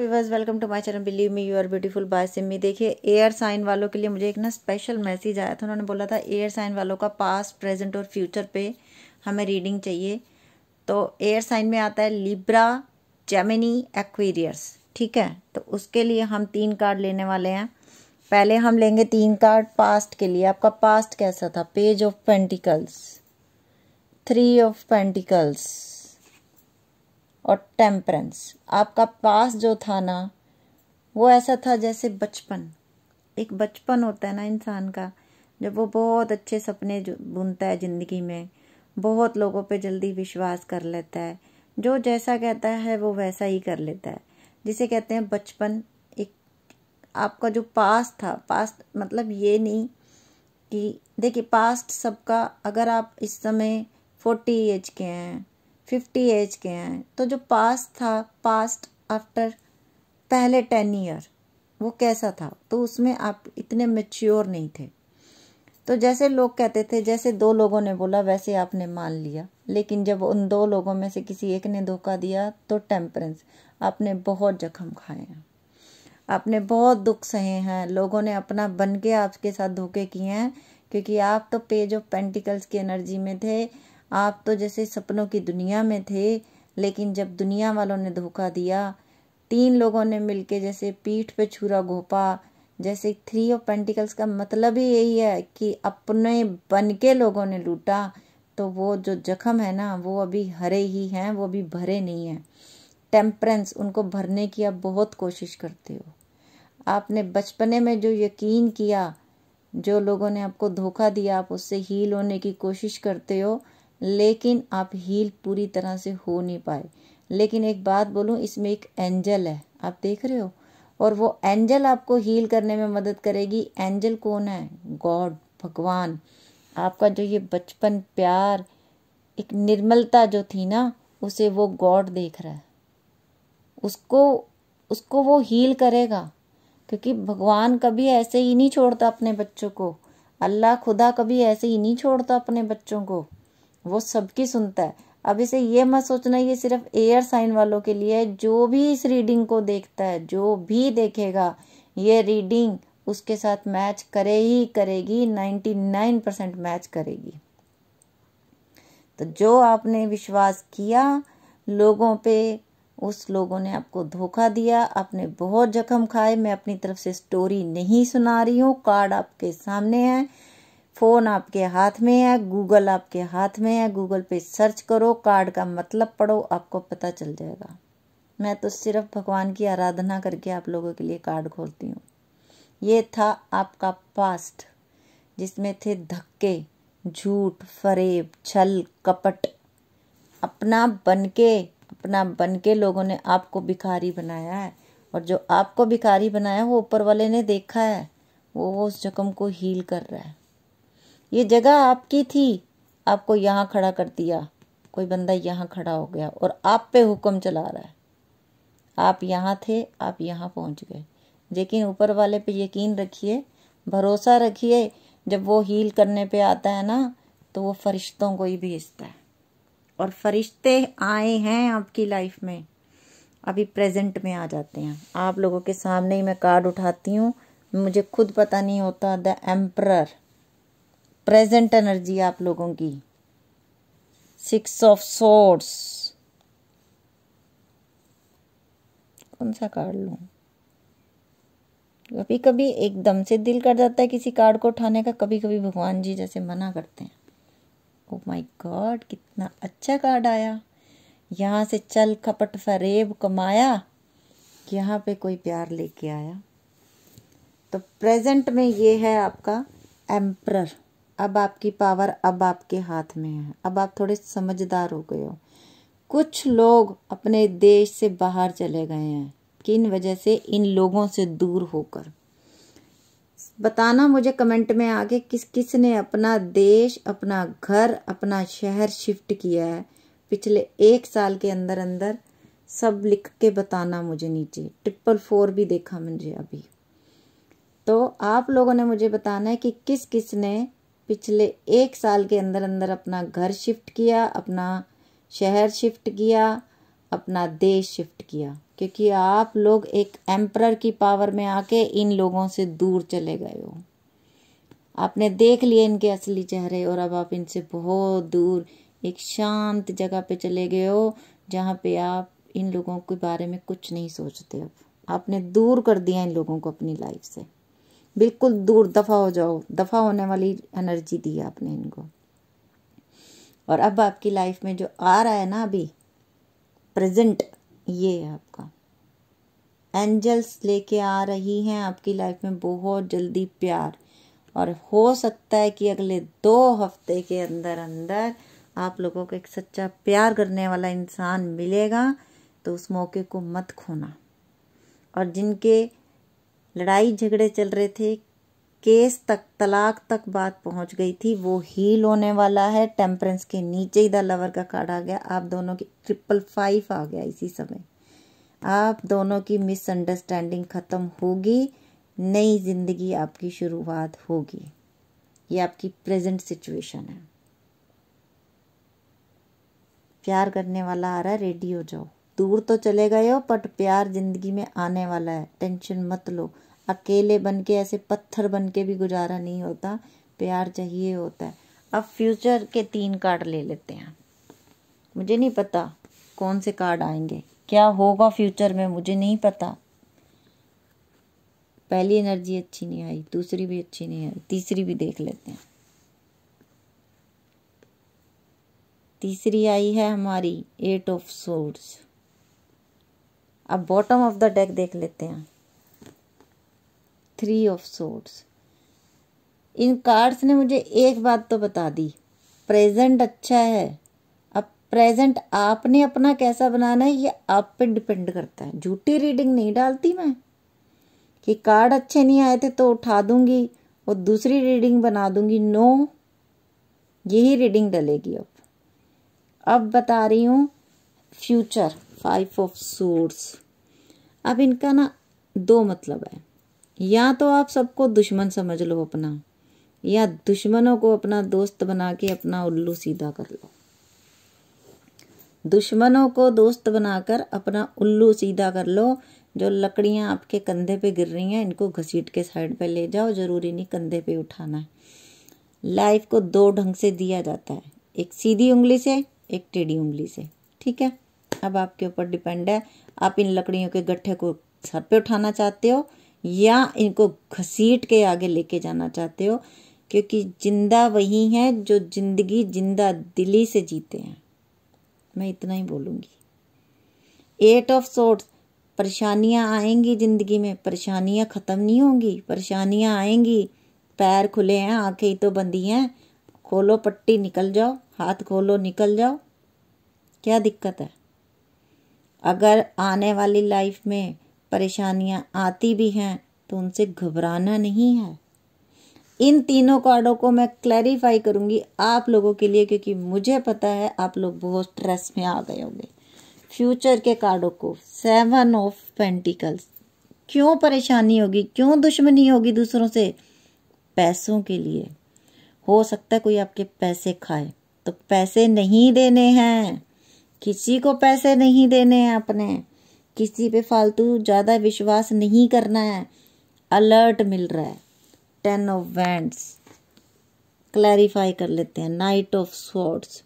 viewers welcome to my channel believe me you are beautiful by Simi देखिए air sign वालों के लिए मुझे एक ना स्पेशल मैसेज आया था उन्होंने बोला था एयर साइन वालों का पास्ट प्रेजेंट और फ्यूचर पे हमें रीडिंग चाहिए तो एयर साइन में आता है लिब्रा जेमिनी एक्वेरियस ठीक है तो उसके लिए हम तीन कार्ड लेने वाले हैं पहले हम लेंगे तीन कार्ड पास्ट के लिए आपका पास्ट कैसा था page of pentacles three of pentacles और टेम्परेंस आपका पास जो था ना वो ऐसा था जैसे बचपन एक बचपन होता है ना इंसान का जब वो बहुत अच्छे सपने बुनता है ज़िंदगी में बहुत लोगों पे जल्दी विश्वास कर लेता है जो जैसा कहता है वो वैसा ही कर लेता है जिसे कहते हैं बचपन एक आपका जो पास्ट था पास्ट मतलब ये नहीं कि देखिए पास्ट सबका अगर आप इस समय फोर्टी एज के हैं फिफ्टी एज के हैं तो जो पास्ट था पास्ट आफ्टर पहले टेन ईयर वो कैसा था तो उसमें आप इतने मेच्योर नहीं थे तो जैसे लोग कहते थे जैसे दो लोगों ने बोला वैसे आपने मान लिया लेकिन जब उन दो लोगों में से किसी एक ने धोखा दिया तो टेम्परेंस आपने बहुत जख्म खाए हैं आपने बहुत दुख सहे हैं लोगों ने अपना बन के आपके साथ धोखे किए हैं क्योंकि आप तो पेज ऑफ पेंटिकल्स की एनर्जी में थे आप तो जैसे सपनों की दुनिया में थे लेकिन जब दुनिया वालों ने धोखा दिया तीन लोगों ने मिलके जैसे पीठ पे छुरा घोपा जैसे थ्री ऑफ पेंटिकल्स का मतलब ही यही है कि अपने बन के लोगों ने लूटा तो वो जो जख्म है ना वो अभी हरे ही हैं वो अभी भरे नहीं हैं टेम्परेंस उनको भरने की आप बहुत कोशिश करते हो आपने बचपने में जो यकीन किया जो लोगों ने आपको धोखा दिया आप उससे हील होने की कोशिश करते हो लेकिन आप हील पूरी तरह से हो नहीं पाए लेकिन एक बात बोलूँ इसमें एक एंजल है आप देख रहे हो और वो एंजल आपको हील करने में मदद करेगी एंजल कौन है गॉड भगवान आपका जो ये बचपन प्यार एक निर्मलता जो थी ना उसे वो गॉड देख रहा है उसको उसको वो हील करेगा क्योंकि भगवान कभी ऐसे ही नहीं छोड़ता अपने बच्चों को अल्लाह खुदा कभी ऐसे ही नहीं छोड़ता अपने बच्चों को वो सबकी सुनता है अब इसे ये मत सोचना ये सिर्फ एयर साइन वालों के लिए है जो भी इस रीडिंग को देखता है जो भी देखेगा ये रीडिंग उसके साथ मैच करे ही करेगी नाइन्टी नाइन परसेंट मैच करेगी तो जो आपने विश्वास किया लोगों पे उस लोगों ने आपको धोखा दिया आपने बहुत जख्म खाए मैं अपनी तरफ से स्टोरी नहीं सुना रही हूँ कार्ड आपके सामने है फ़ोन आपके हाथ में है गूगल आपके हाथ में है गूगल पे सर्च करो कार्ड का मतलब पढ़ो आपको पता चल जाएगा मैं तो सिर्फ भगवान की आराधना करके आप लोगों के लिए कार्ड खोलती हूँ ये था आपका पास्ट जिसमें थे धक्के झूठ फरेब छल कपट अपना बनके अपना बनके लोगों ने आपको भिखारी बनाया है और जो आपको भिखारी बनाया है वो ऊपर वाले ने देखा है वो वो उस जख्म को हील कर रहा है ये जगह आपकी थी आपको यहाँ खड़ा कर दिया कोई बंदा यहाँ खड़ा हो गया और आप पे हुक्म चला रहा है आप यहाँ थे आप यहाँ पहुँच गए लेकिन ऊपर वाले पे यकीन रखिए भरोसा रखिए जब वो हील करने पे आता है ना तो वो फरिश्तों को ही भेजता है और फरिश्ते आए हैं आपकी लाइफ में अभी प्रेजेंट में आ जाते हैं आप लोगों के सामने ही मैं कार्ड उठाती हूँ मुझे खुद पता नहीं होता द एम्प्रर प्रेजेंट एनर्जी आप लोगों की सिक्स ऑफ सोर्स कौन सा कार्ड लू कभी कभी एकदम से दिल कर जाता है किसी कार्ड को उठाने का कभी कभी भगवान जी जैसे मना करते हैं ओ माय गॉड कितना अच्छा कार्ड आया यहाँ से चल खपट फरेब कमाया यहाँ पे कोई प्यार लेके आया तो प्रेजेंट में ये है आपका एम्प्रर अब आपकी पावर अब आपके हाथ में है अब आप थोड़े समझदार हो गए हो कुछ लोग अपने देश से बाहर चले गए हैं किन वजह से इन लोगों से दूर होकर बताना मुझे कमेंट में आगे किस किस ने अपना देश अपना घर अपना शहर शिफ्ट किया है पिछले एक साल के अंदर अंदर सब लिख के बताना मुझे नीचे ट्रिपल फोर भी देखा मुझे अभी तो आप लोगों ने मुझे बताना है कि किस किस ने पिछले एक साल के अंदर अंदर अपना घर शिफ्ट किया अपना शहर शिफ्ट किया अपना देश शिफ्ट किया क्योंकि आप लोग एक एम्प्रर की पावर में आके इन लोगों से दूर चले गए हो आपने देख लिए इनके असली चेहरे और अब आप इनसे बहुत दूर एक शांत जगह पे चले गए हो जहाँ पे आप इन लोगों के बारे में कुछ नहीं सोचते अब आपने दूर कर दिया इन लोगों को अपनी लाइफ से बिल्कुल दूर दफ़ा हो जाओ दफ़ा होने वाली एनर्जी दी आपने इनको और अब आपकी लाइफ में जो आ रहा है ना अभी प्रेजेंट ये है आपका एंजल्स लेके आ रही हैं आपकी लाइफ में बहुत जल्दी प्यार और हो सकता है कि अगले दो हफ्ते के अंदर अंदर आप लोगों को एक सच्चा प्यार करने वाला इंसान मिलेगा तो उस मौके को मत खोना और जिनके लड़ाई झगड़े चल रहे थे केस तक तलाक तक बात पहुंच गई थी वो हील होने वाला है टेम्परेंस के नीचे ही द लवर का कार्ड आ गया आप दोनों की ट्रिपल फाइव आ गया इसी समय आप दोनों की मिसअंडरस्टैंडिंग ख़त्म होगी नई जिंदगी आपकी शुरुआत होगी ये आपकी प्रेजेंट सिचुएशन है प्यार करने वाला आ रहा है रेडी हो जाओ दूर तो चले गए हो बट प्यार जिंदगी में आने वाला है टेंशन मत लो अकेले बन के ऐसे पत्थर बन के भी गुजारा नहीं होता प्यार चाहिए होता है अब फ्यूचर के तीन कार्ड ले लेते हैं मुझे नहीं पता कौन से कार्ड आएंगे क्या होगा फ्यूचर में मुझे नहीं पता पहली एनर्जी अच्छी नहीं आई दूसरी भी अच्छी नहीं आई तीसरी भी देख लेते हैं तीसरी आई है हमारी एट ऑफ सोर्स अब बॉटम ऑफ द डेक देख लेते हैं थ्री ऑफ सोर्ड्स इन कार्ड्स ने मुझे एक बात तो बता दी प्रेजेंट अच्छा है अब प्रेजेंट आपने अपना कैसा बनाना है ये आप पे डिपेंड करता है झूठी रीडिंग नहीं डालती मैं कि कार्ड अच्छे नहीं आए थे तो उठा दूंगी और दूसरी रीडिंग बना दूंगी नो यही रीडिंग डलेगी अब अब बता रही हूँ फ्यूचर फाइव ऑफ सूट्स अब इनका ना दो मतलब है या तो आप सबको दुश्मन समझ लो अपना या दुश्मनों को अपना दोस्त बना के अपना उल्लू सीधा कर लो दुश्मनों को दोस्त बनाकर अपना उल्लू सीधा कर लो जो लकड़ियां आपके कंधे पे गिर रही हैं इनको घसीट के साइड पे ले जाओ ज़रूरी नहीं कंधे पे उठाना है लाइफ को दो ढंग से दिया जाता है एक सीधी उंगली से एक टेढ़ी उंगली से ठीक है अब आपके ऊपर डिपेंड है आप इन लकड़ियों के गट्ठे को सर पे उठाना चाहते हो या इनको घसीट के आगे लेके जाना चाहते हो क्योंकि जिंदा वही है जो जिंदगी जिंदा दिली से जीते हैं मैं इतना ही बोलूँगी एट ऑफ सोर्ट्स परेशानियाँ आएंगी ज़िंदगी में परेशानियाँ ख़त्म नहीं होंगी परेशानियाँ आएंगी पैर खुले हैं आंखें ही तो बंदी हैं खोलो पट्टी निकल जाओ हाथ खोलो निकल जाओ क्या दिक्कत है अगर आने वाली लाइफ में परेशानियां आती भी हैं तो उनसे घबराना नहीं है इन तीनों कार्डों को मैं क्लैरिफाई करूंगी आप लोगों के लिए क्योंकि मुझे पता है आप लोग बहुत स्ट्रेस में आ गए होंगे फ्यूचर के कार्डों को सेवन ऑफ पेंटिकल्स क्यों परेशानी होगी क्यों दुश्मनी होगी दूसरों से पैसों के लिए हो सकता है कोई आपके पैसे खाए तो पैसे नहीं देने हैं किसी को पैसे नहीं देने हैं अपने किसी पे फालतू ज़्यादा विश्वास नहीं करना है अलर्ट मिल रहा है टेन ऑफ वैंड्स क्लैरिफाई कर लेते हैं नाइट ऑफ स्वॉर्ड्स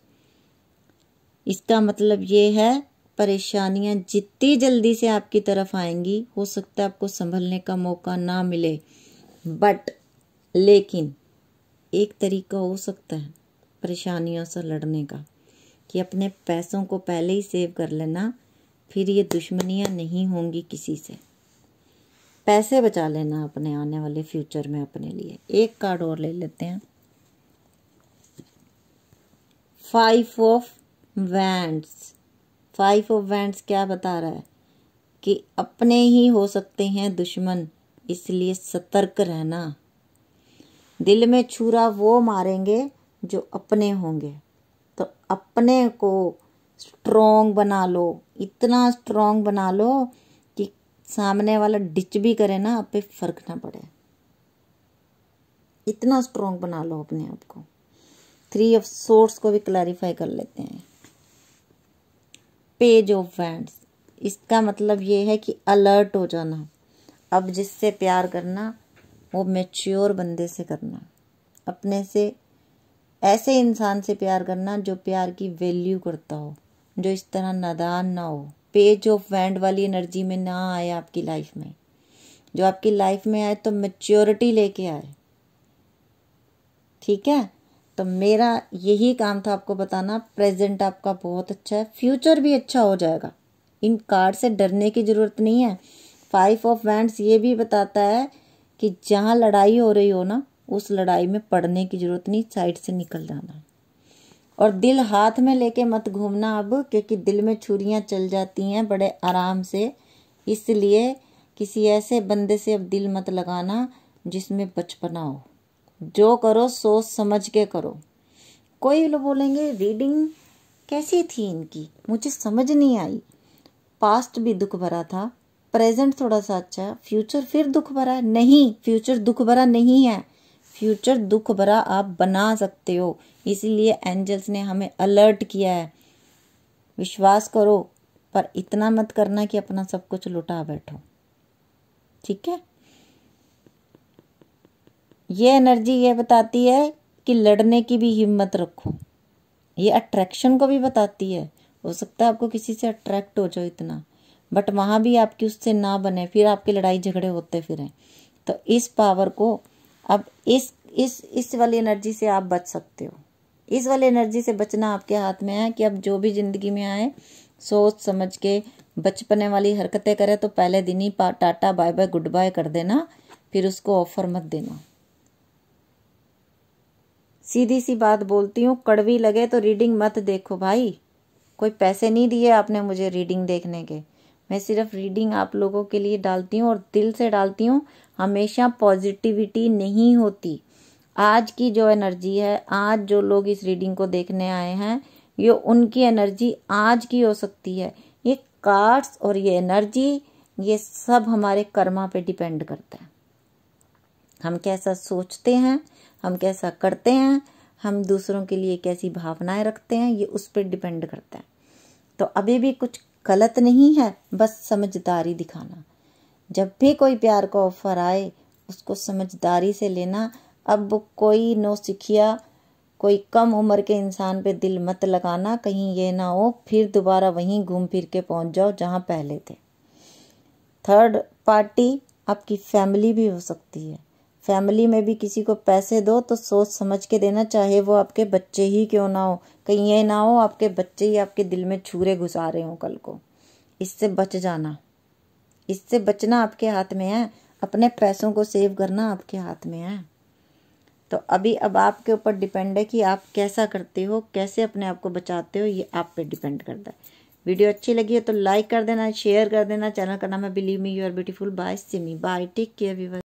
इसका मतलब ये है परेशानियां जितनी जल्दी से आपकी तरफ आएंगी हो सकता है आपको संभलने का मौका ना मिले बट लेकिन एक तरीका हो सकता है परेशानियों से लड़ने का कि अपने पैसों को पहले ही सेव कर लेना फिर ये दुश्मनियाँ नहीं होंगी किसी से पैसे बचा लेना अपने आने वाले फ्यूचर में अपने लिए एक कार्ड और ले लेते हैं five of wands five of wands क्या बता रहा है कि अपने ही हो सकते हैं दुश्मन इसलिए सतर्क रहना दिल में छुरा वो मारेंगे जो अपने होंगे अपने को स्ट्रोंग बना लो इतना स्ट्रोंग बना लो कि सामने वाला डिच भी करे ना आप पे फर्क ना पड़े इतना स्ट्रोंग बना लो अपने आप को थ्री ऑफ सोर्स को भी क्लैरिफाई कर लेते हैं पेज ऑफ वैंड्स इसका मतलब ये है कि अलर्ट हो जाना अब जिससे प्यार करना वो मेच्योर बंदे से करना अपने से ऐसे इंसान से प्यार करना जो प्यार की वैल्यू करता हो जो इस तरह नादान ना हो पेज ऑफ वैंड वाली एनर्जी में ना आए आपकी लाइफ में जो आपकी लाइफ में आए तो मेच्योरिटी लेके आए ठीक है तो मेरा यही काम था आपको बताना प्रेजेंट आपका बहुत अच्छा है फ्यूचर भी अच्छा हो जाएगा इन कार्ड से डरने की ज़रूरत नहीं है फाइव ऑफ वैंड ये भी बताता है कि जहाँ लड़ाई हो रही हो ना उस लड़ाई में पड़ने की जरूरत नहीं साइड से निकल जाना और दिल हाथ में लेके मत घूमना अब क्योंकि दिल में छुरियाँ चल जाती हैं बड़े आराम से इसलिए किसी ऐसे बंदे से अब दिल मत लगाना जिसमें बचपना हो जो करो सोच समझ के करो कोई लोग बोलेंगे रीडिंग कैसी थी इनकी मुझे समझ नहीं आई पास्ट भी दुख भरा था प्रेजेंट थोड़ा सा अच्छा फ्यूचर फिर दुख भरा नहीं फ्यूचर दुख भरा नहीं है फ्यूचर दुख भरा आप बना सकते हो इसीलिए एंजल्स ने हमें अलर्ट किया है विश्वास करो पर इतना मत करना कि अपना सब कुछ लुटा बैठो ठीक है ये एनर्जी ये बताती है कि लड़ने की भी हिम्मत रखो ये अट्रैक्शन को भी बताती है हो सकता है आपको किसी से अट्रैक्ट हो जाओ इतना बट वहां भी आपकी उससे ना बने फिर आपके लड़ाई झगड़े होते फिर तो इस पावर को अब इस इस इस वाली एनर्जी से आप बच सकते हो इस वाली एनर्जी से बचना आपके हाथ में है कि अब जो भी ज़िंदगी में आए सोच समझ के बचपने वाली हरकतें करें तो पहले दिन ही टाटा बाय बाय गुड बाय कर देना फिर उसको ऑफर मत देना सीधी सी बात बोलती हूँ कड़वी लगे तो रीडिंग मत देखो भाई कोई पैसे नहीं दिए आपने मुझे रीडिंग देखने के मैं सिर्फ रीडिंग आप लोगों के लिए डालती हूँ और दिल से डालती हूँ हमेशा पॉजिटिविटी नहीं होती आज की जो एनर्जी है आज जो लोग इस रीडिंग को देखने आए हैं ये उनकी एनर्जी आज की हो सकती है ये कार्ड्स और ये एनर्जी ये सब हमारे कर्मा पे डिपेंड करता है हम कैसा सोचते हैं हम कैसा करते हैं हम दूसरों के लिए कैसी भावनाएं रखते हैं ये उस पर डिपेंड करता है तो अभी भी कुछ गलत नहीं है बस समझदारी दिखाना जब भी कोई प्यार का ऑफर आए उसको समझदारी से लेना अब कोई नौसिखिया कोई कम उम्र के इंसान पे दिल मत लगाना कहीं ये ना हो फिर दोबारा वहीं घूम फिर के पहुंच जाओ जहां पहले थे थर्ड पार्टी आपकी फैमिली भी हो सकती है फैमिली में भी किसी को पैसे दो तो सोच समझ के देना चाहे वो आपके बच्चे ही क्यों ना हो कहीं ये ना हो आपके बच्चे ही आपके दिल में छुरे घुसा रहे हों कल को इससे बच जाना इससे बचना आपके हाथ में है अपने पैसों को सेव करना आपके हाथ में है तो अभी अब आपके ऊपर डिपेंड है कि आप कैसा करते हो कैसे अपने आप को बचाते हो ये आप पे डिपेंड करता है वीडियो अच्छी लगी है तो लाइक कर देना शेयर कर देना चैनल का नाम है believe me you are beautiful by Simi bye take care Weaver